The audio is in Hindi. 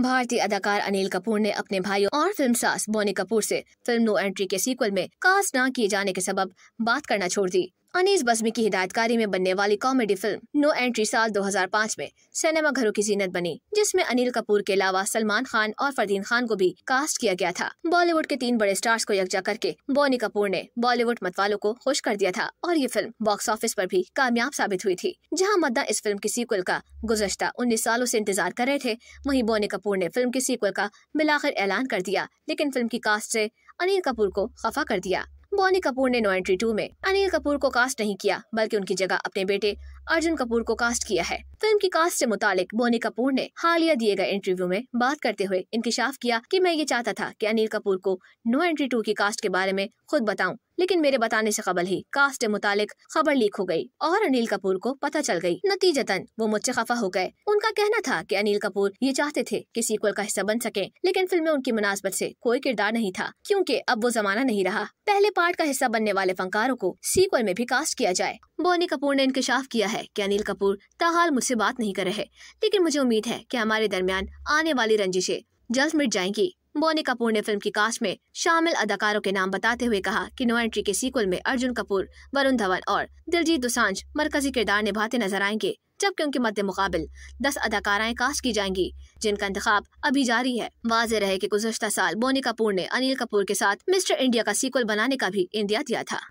भारतीय अदाकार अनिल कपूर ने अपने भाइयों और फिल्म सास बोनी कपूर से फिल्म नो एंट्री के सीक्वल में कास्ट न किए जाने के सबब बात करना छोड़ दी अनीस बसमी की हिदायतकारी में बनने वाली कॉमेडी फिल्म नो एंट्री साल 2005 में सिनेमा घरों की जीनत बनी जिसमें अनिल कपूर के अलावा सलमान खान और फरदीन खान को भी कास्ट किया गया था बॉलीवुड के तीन बड़े स्टार्स को यकजा करके बोनी कपूर ने बॉलीवुड मत वालों को खुश कर दिया था और ये फिल्म बॉक्स ऑफिस आरोप भी कामयाब साबित हुई थी जहाँ मद्दा इस फिल्म की सीक्वल का गुजशत उन्नीस सालों ऐसी इंतजार कर रहे थे वही बोनी कपूर ने फिल्म की सीक्वल का मिलाकर ऐलान कर दिया लेकिन फिल्म की कास्ट ऐसी अनिल कपूर को खफा कर दिया बोनी कपूर ने टू में अनिल कपूर को कास्ट नहीं किया बल्कि उनकी जगह अपने बेटे अर्जुन कपूर को कास्ट किया है फिल्म की कास्ट से मुतालिक बोनी कपूर ने हालिया दिए गए इंटरव्यू में बात करते हुए इंकशाफ किया कि मैं ये चाहता था कि अनिल कपूर को नो एंट्री टू की कास्ट के बारे में खुद बताऊं लेकिन मेरे बताने से कबल ही कास्ट के मुतालिक खबर लीक हो गई और अनिल कपूर को पता चल गई नतीजतन वो मुझसे खफा हो गए उनका कहना था कि अनिल कपूर ये चाहते थे कि सीक्वल का हिस्सा बन सके लेकिन फिल्म में उनकी मुनासबत से कोई किरदार नहीं था क्योंकि अब वो जमाना नहीं रहा पहले पार्ट का हिस्सा बनने वाले फनकारों को सीक्वल में भी कास्ट किया जाए बोनी कपूर ने इंकशाफ किया है कि अनिल कपूर ताहाल मुझसे बात नहीं कर रहे लेकिन मुझे उम्मीद है की हमारे दरमियान आने वाली रंजिशें जल्द मिट जाएंगी बोनी कपूर ने फिल्म की कास्ट में शामिल अदाकारों के नाम बताते हुए कहा कि नो एंट्री के सीक्वल में अर्जुन कपूर वरुण धवन और दिलजीत दुसांज मरकजी किरदार निभाते नजर आएंगे जबकि उनके मद्दे मुकाबल दस अदाकाराएं कास्ट की जाएंगी जिनका इंतखाब अभी जारी है वाज रहे की गुजशत साल बोनी कपूर ने अनिल कपूर के साथ मिस्टर इंडिया का सीक्वल बनाने का भी इंदिया दिया था